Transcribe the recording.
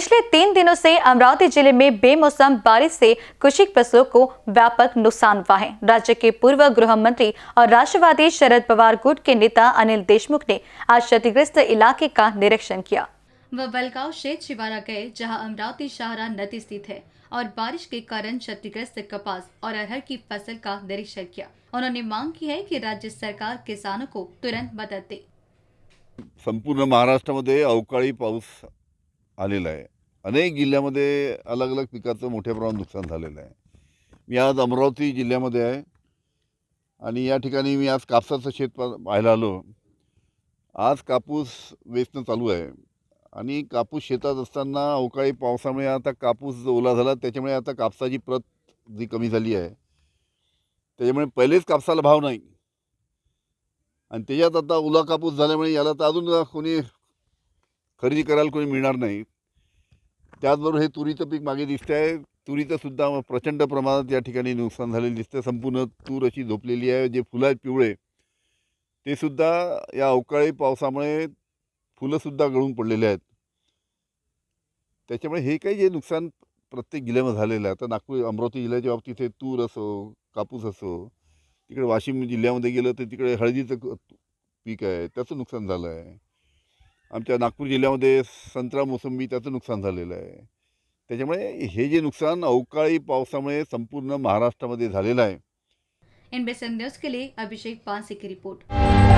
पिछले तीन दिनों से अमरावती जिले में बेमौसम बारिश से कृषि फसलों को व्यापक नुकसान हुआ है राज्य के पूर्व गृह मंत्री और राष्ट्रवादी शरद पवार गुट के नेता अनिल देशमुख ने आज क्षतिग्रस्त इलाके का निरीक्षण किया वह बलगांव क्षेत्र शिवारा गए जहां अमरावती शाहरा नदी स्थित है और बारिश के कारण क्षतिग्रस्त कपास और अरहर की फसल का निरीक्षण किया उन्होंने मांग की है कि राज्य सरकार किसानों को तुरंत मदद दे संपूर्ण महाराष्ट्र मध्य पाऊस आलेलं आहे अनेक जिल्ह्यामध्ये अलग अलग पिकाचं मोठ्या प्रमाणात नुकसान झालेलं आहे मी आज अमरावती जिल्ह्यामध्ये आहे आणि या ठिकाणी मी आज कापसाचं शेत पाहायला आलो आज कापूस वेचणं चालू आहे आणि कापूस शेतात असताना अवकाळी पावसामुळे आता कापूस जो ओला झाला त्याच्यामुळे आता कापसाची प्रत जी कमी झाली आहे त्याच्यामुळे पहिलेच कापसाला भाव नाही आणि त्याच्यात आता ओला कापूस झाल्यामुळे याला तर अजून कोणी खरेदी करायला कोणी मिळणार नाही त्याचबरोबर हे तुरीचं पीक मागे दिसतं आहे तुरीचं सुद्धा प्रचंड प्रमाणात या ठिकाणी नुकसान झालेलं दिसतं संपूर्ण तूर अशी झोपलेली आहे जे फुलं आहेत पिवळे ते सुद्धा या अवकाळी पावसामुळे फुलंसुद्धा गळून पडलेले आहेत त्याच्यामुळे हे काही जे नुकसान प्रत्येक जिल्ह्यामध्ये झालेलं आहे आता नागपूर अमरावती जिल्ह्याच्या बाबतीत तूर असो कापूस असो तिकडे वाशिम जिल्ह्यामध्ये गेलं तर तिकडे हळदीचं पीक आहे त्याचं नुकसान झालं आहे आमच्या नागपूर जिल्ह्यामध्ये संत्रा मोसंबी त्याचं नुकसान झालेलं आहे त्याच्यामुळे हे जे नुकसान अवकाळी पावसामुळे संपूर्ण महाराष्ट्रामध्ये झालेलं आहे एन बी न्यूज के लिए अभिषेक रिपोर्ट